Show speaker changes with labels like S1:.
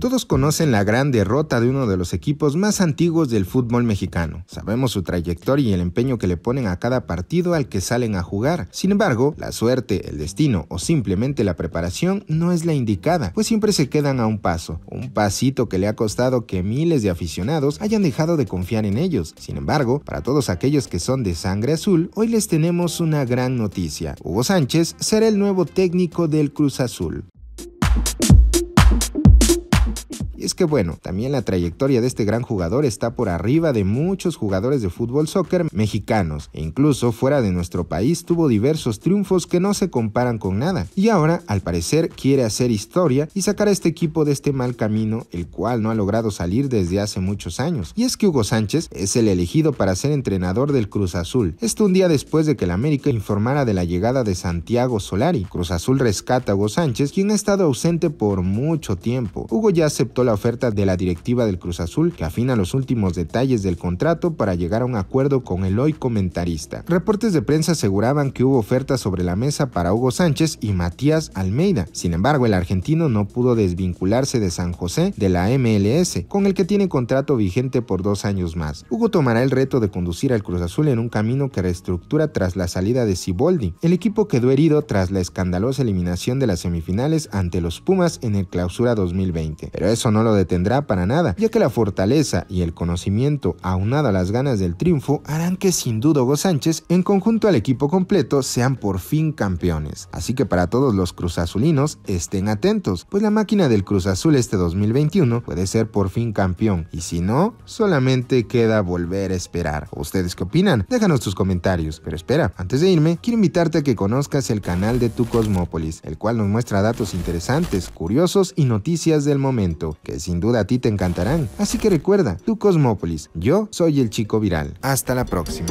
S1: Todos conocen la gran derrota de uno de los equipos más antiguos del fútbol mexicano. Sabemos su trayectoria y el empeño que le ponen a cada partido al que salen a jugar. Sin embargo, la suerte, el destino o simplemente la preparación no es la indicada, pues siempre se quedan a un paso, un pasito que le ha costado que miles de aficionados hayan dejado de confiar en ellos. Sin embargo, para todos aquellos que son de sangre azul, hoy les tenemos una gran noticia. Hugo Sánchez será el nuevo técnico del Cruz Azul. Y es que bueno, también la trayectoria de este gran jugador está por arriba de muchos jugadores de fútbol soccer mexicanos, e incluso fuera de nuestro país tuvo diversos triunfos que no se comparan con nada. Y ahora, al parecer, quiere hacer historia y sacar a este equipo de este mal camino, el cual no ha logrado salir desde hace muchos años. Y es que Hugo Sánchez es el elegido para ser entrenador del Cruz Azul. Esto un día después de que el América informara de la llegada de Santiago Solari. Cruz Azul rescata a Hugo Sánchez, quien ha estado ausente por mucho tiempo. Hugo ya aceptó la oferta de la directiva del Cruz Azul, que afina los últimos detalles del contrato para llegar a un acuerdo con el hoy comentarista. Reportes de prensa aseguraban que hubo ofertas sobre la mesa para Hugo Sánchez y Matías Almeida. Sin embargo, el argentino no pudo desvincularse de San José de la MLS, con el que tiene contrato vigente por dos años más. Hugo tomará el reto de conducir al Cruz Azul en un camino que reestructura tras la salida de Siboldi. El equipo quedó herido tras la escandalosa eliminación de las semifinales ante los Pumas en el Clausura 2020. Pero eso no lo detendrá para nada, ya que la fortaleza y el conocimiento aunado a las ganas del triunfo harán que sin duda Hugo Sánchez, en conjunto al equipo completo, sean por fin campeones. Así que para todos los cruzazulinos, estén atentos, pues la máquina del Cruz Azul este 2021 puede ser por fin campeón, y si no, solamente queda volver a esperar. ¿Ustedes qué opinan? Déjanos tus comentarios. Pero espera, antes de irme, quiero invitarte a que conozcas el canal de Tu Cosmópolis, el cual nos muestra datos interesantes, curiosos y noticias del momento sin duda a ti te encantarán. Así que recuerda, tu Cosmópolis, yo soy el chico viral. Hasta la próxima.